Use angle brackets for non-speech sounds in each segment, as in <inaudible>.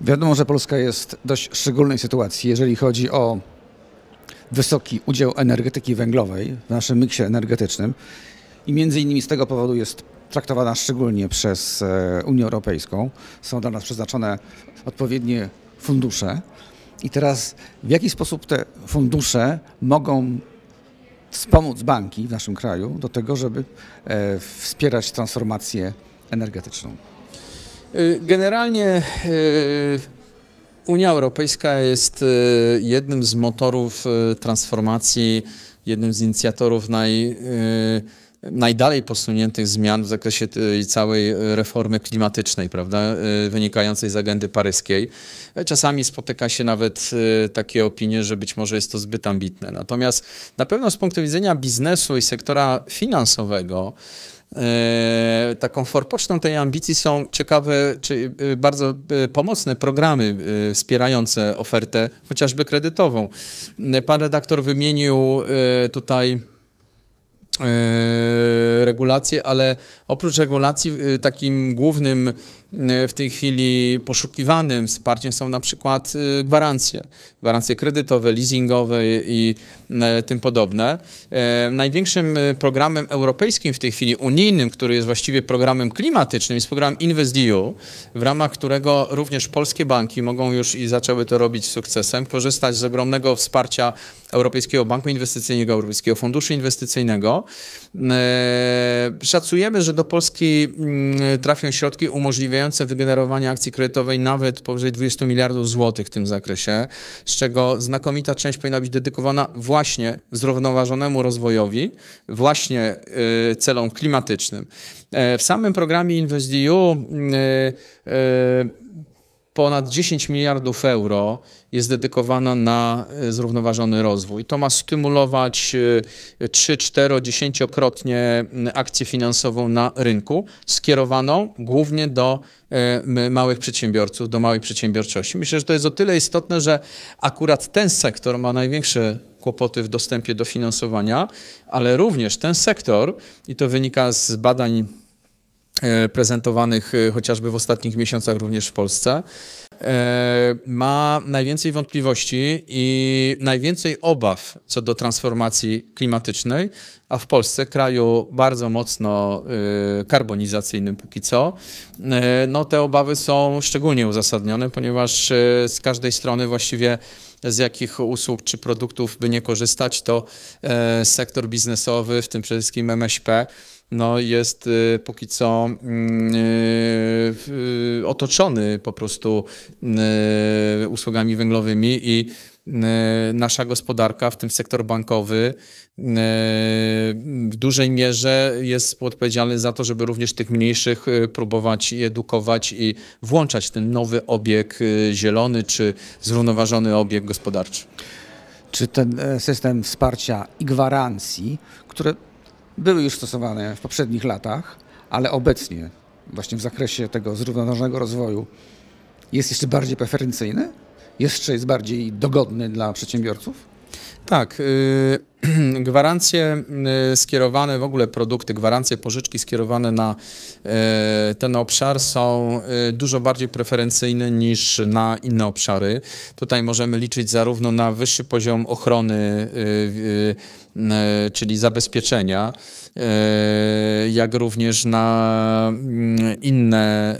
Wiadomo, że Polska jest w dość szczególnej sytuacji, jeżeli chodzi o wysoki udział energetyki węglowej w naszym miksie energetycznym i między innymi z tego powodu jest traktowana szczególnie przez e, Unię Europejską. Są dla nas przeznaczone odpowiednie fundusze. I teraz w jaki sposób te fundusze mogą wspomóc banki w naszym kraju do tego, żeby e, wspierać transformację energetyczną? Y, generalnie y, Unia Europejska jest y, jednym z motorów transformacji, jednym z inicjatorów naj, najdalej posuniętych zmian w zakresie tej całej reformy klimatycznej, prawda, wynikającej z agendy paryskiej. Czasami spotyka się nawet takie opinie, że być może jest to zbyt ambitne. Natomiast na pewno z punktu widzenia biznesu i sektora finansowego, E, taką forpocztą tej ambicji są ciekawe, czy e, bardzo e, pomocne programy wspierające ofertę, chociażby kredytową. Pan redaktor wymienił tutaj regulacje, ale oprócz regulacji y, takim głównym y, w tej chwili poszukiwanym wsparciem są na przykład y, gwarancje, gwarancje kredytowe, leasingowe i tym podobne. Największym programem europejskim w tej chwili, unijnym, który jest właściwie programem klimatycznym, jest program InvestEU, w ramach którego również polskie banki mogą już i zaczęły to robić sukcesem, korzystać z ogromnego wsparcia Europejskiego Banku Inwestycyjnego, Europejskiego Funduszu Inwestycyjnego. E, szacujemy, że do Polski mm, trafią środki umożliwiające wygenerowanie akcji kredytowej nawet powyżej 20 miliardów złotych w tym zakresie, z czego znakomita część powinna być dedykowana właśnie zrównoważonemu rozwojowi, właśnie e, celom klimatycznym. E, w samym programie InvestEU mm, ponad 10 miliardów euro jest dedykowana na e, zrównoważony rozwój. To ma stymulować 3, 4, 10 krotnie akcję finansową na rynku, skierowaną głównie do e, małych przedsiębiorców, do małej przedsiębiorczości. Myślę, że to jest o tyle istotne, że akurat ten sektor ma największe kłopoty w dostępie do finansowania, ale również ten sektor, i to wynika z badań E, prezentowanych e, chociażby w ostatnich miesiącach również w Polsce, e, ma najwięcej wątpliwości i najwięcej obaw co do transformacji klimatycznej, a w Polsce, kraju bardzo mocno karbonizacyjnym póki co, no te obawy są szczególnie uzasadnione, ponieważ z każdej strony właściwie z jakich usług czy produktów by nie korzystać, to sektor biznesowy, w tym przede wszystkim MŚP, no, jest y, póki co mm, y, y, otoczony po prostu usługami węglowymi i nasza gospodarka, w tym sektor bankowy, w dużej mierze jest odpowiedzialny za to, żeby również tych mniejszych próbować edukować i włączać w ten nowy obieg zielony czy zrównoważony obieg gospodarczy. Czy ten e, system wsparcia i gwarancji, które były już stosowane w poprzednich latach, ale obecnie właśnie w zakresie tego zrównoważonego rozwoju jest jeszcze bardziej preferencyjny, jeszcze jest bardziej dogodny dla przedsiębiorców? Tak. Y, <clears throat> Gwarancje y, skierowane, w ogóle produkty, gwarancje pożyczki skierowane na y, ten obszar są y, dużo bardziej preferencyjne niż na inne obszary. Tutaj możemy liczyć zarówno na wyższy poziom ochrony, czyli zabezpieczenia, jak również na mm, inne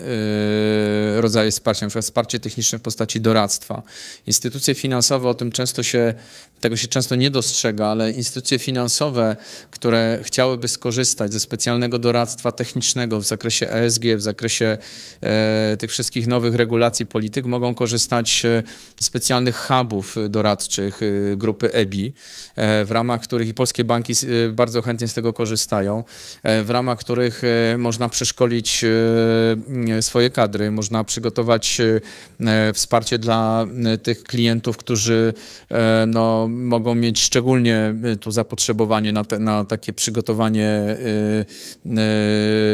rodzaje wsparcia, np. wsparcie techniczne w postaci doradztwa. Instytucje finansowe o tym często się, tego się często nie dostrzega, ale instytucje finansowe, które chciałyby skorzystać ze specjalnego doradztwa technicznego w zakresie ESG, w zakresie e, tych wszystkich nowych regulacji polityk, mogą korzystać e, z specjalnych hubów doradczych e, grupy EBI, w ramach których i polskie banki bardzo chętnie z tego korzystają, w ramach których można przeszkolić swoje kadry, można przygotować wsparcie dla tych klientów, którzy no, mogą mieć szczególnie Y, to zapotrzebowanie na, te, na takie przygotowanie y,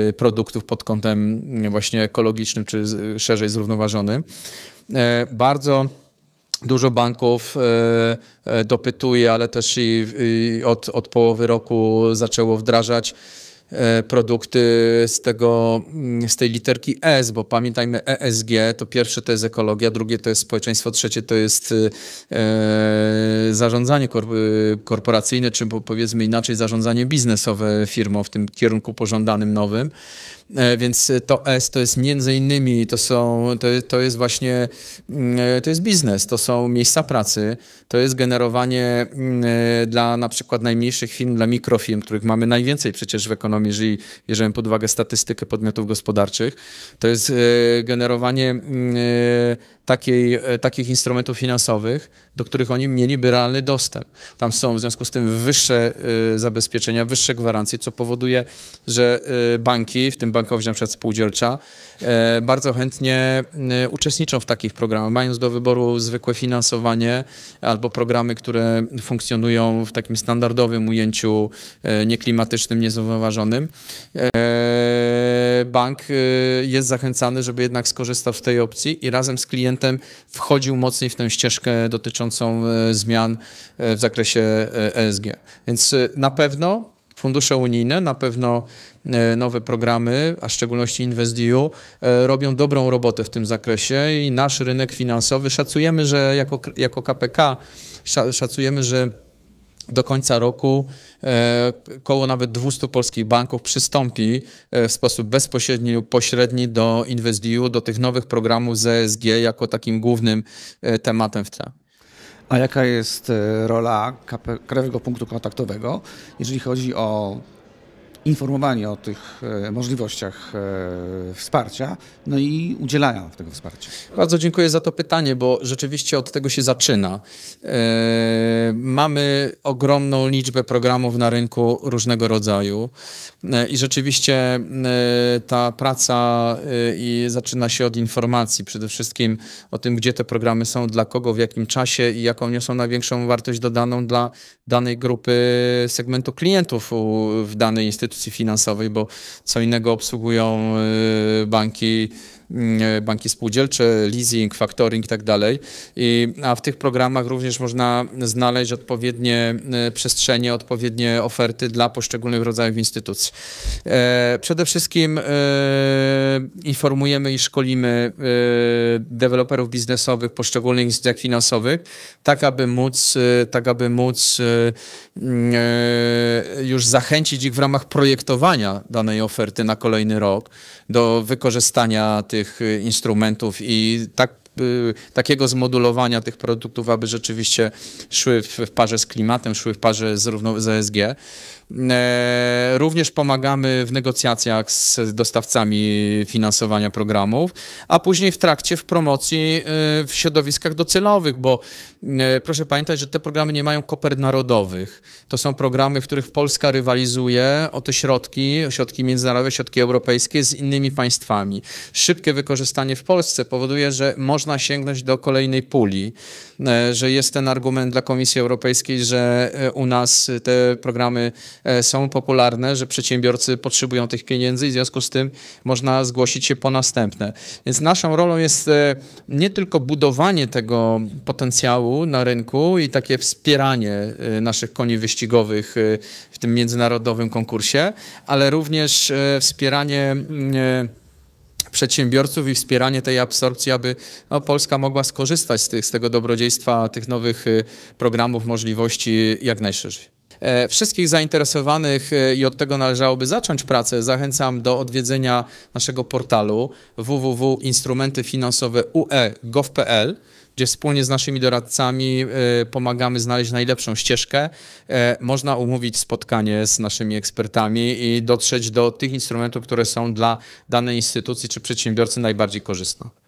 y, produktów pod kątem właśnie ekologicznym czy szerzej zrównoważonym. E, bardzo dużo banków e, e, dopytuje, ale też i, i od, od połowy roku zaczęło wdrażać E, produkty z, tego, mm, z tej literki S, bo pamiętajmy ESG, to pierwsze to jest ekologia, drugie to jest społeczeństwo, trzecie to jest e, zarządzanie korporacyjne, czy powiedzmy inaczej zarządzanie biznesowe firmą w tym kierunku pożądanym nowym. E, więc to S to jest między innymi, to, są, to, to jest właśnie, mm, e, to jest biznes, to są miejsca pracy, to jest generowanie mm, dla na przykład najmniejszych firm, dla mikrofirm, których mamy najwięcej przecież w ekonomii, nam, jeżeli bierzemy pod uwagę statystykę podmiotów gospodarczych, to jest e, generowanie mm, e, takiej, e, takich instrumentów finansowych, do których oni mieliby realny dostęp. Tam są w związku z tym wyższe y, zabezpieczenia, wyższe gwarancje, co powoduje, że y, banki, w tym bankowość na przykład spółdzielcza, y, bardzo chętnie uczestniczą w takich programach, mając do wyboru zwykłe finansowanie albo programy, które funkcjonują w takim standardowym ujęciu nieklimatycznym, niezrównoważonym. Bank jest zachęcany, żeby jednak skorzystał z tej opcji i razem z klientem wchodził mocniej w tę ścieżkę dotyczącą dotyczącą e, zmian e, w zakresie ESG. E Więc na pewno fundusze unijne, na pewno nowe programy, a w szczególności InvestEU, robią dobrą robotę w tym zakresie i nasz rynek finansowy szacujemy, że jako, jako KPK szacujemy, że do końca roku koło nawet 200 polskich banków przystąpi w sposób bezpośredni lub pośredni do InvestEU, do tych nowych programów z ESG jako takim głównym tematem w tle. A jaka jest e, rola Krajowego Punktu Kontaktowego, jeżeli chodzi o informowanie o tych e, możliwościach e, wsparcia, no i udzielania tego wsparcia. Bardzo dziękuję za to pytanie, bo rzeczywiście od tego się zaczyna. E, mamy ogromną liczbę programów na rynku różnego rodzaju e, i rzeczywiście e, ta praca zaczyna się od informacji, przede wszystkim o tym, gdzie te programy są, dla kogo, w jakim czasie i jaką niosą największą wartość dodaną dla danej grupy segmentu klientów w danej instytucji finansowej, bo co innego obsługują banki E, banki spółdzielcze, leasing, factoring i tak dalej. A w tych programach również można znaleźć odpowiednie e, przestrzenie, odpowiednie oferty dla poszczególnych rodzajów instytucji. E, przede wszystkim informujemy i szkolimy deweloperów biznesowych poszczególnych instytucji finansowych, tak aby móc, tak aby móc już zachęcić ich w ramach projektowania danej oferty na kolejny rok do wykorzystania tych tych y, instrumentów i tak, y, takiego zmodulowania tych produktów, aby rzeczywiście szły w, parze z klimatem, szły w parze z, równo, z ESG. E, również pomagamy w negocjacjach z dostawcami finansowania programów, a później w trakcie w promocji e, w środowiskach docelowych, bo e, proszę pamiętać, że te programy nie mają koper narodowych. To są programy, w których Polska rywalizuje o te środki, środki międzynarodowe, środki europejskie z innymi państwami. Szybkie wykorzystanie w Polsce powoduje, że można sięgnąć do kolejnej puli, że jest ten argument dla Komisji Europejskiej, że u nas te programy E, są popularne, że przedsiębiorcy potrzebują tych pieniędzy i w związku z tym można zgłosić się po następne. Więc naszą rolą jest e, nie tylko budowanie tego potencjału na rynku i takie wspieranie e, naszych koni wyścigowych w tym międzynarodowym konkursie, ale również wspieranie mm, przedsiębiorców i wspieranie tej absorpcji, aby no, Polska mogła skorzystać z, tych, z tego dobrodziejstwa tych nowych programów, możliwości jak najszerzej. E, wszystkich zainteresowanych e, i od tego należałoby zacząć pracę zachęcam do odwiedzenia naszego portalu www.instrumentyfinansowe.ue.gov.pl gdzie wspólnie z naszymi doradcami e, pomagamy znaleźć najlepszą ścieżkę. Można umówić spotkanie z naszymi ekspertami i dotrzeć do tych instrumentów, które są dla danej instytucji czy przedsiębiorcy najbardziej korzystne.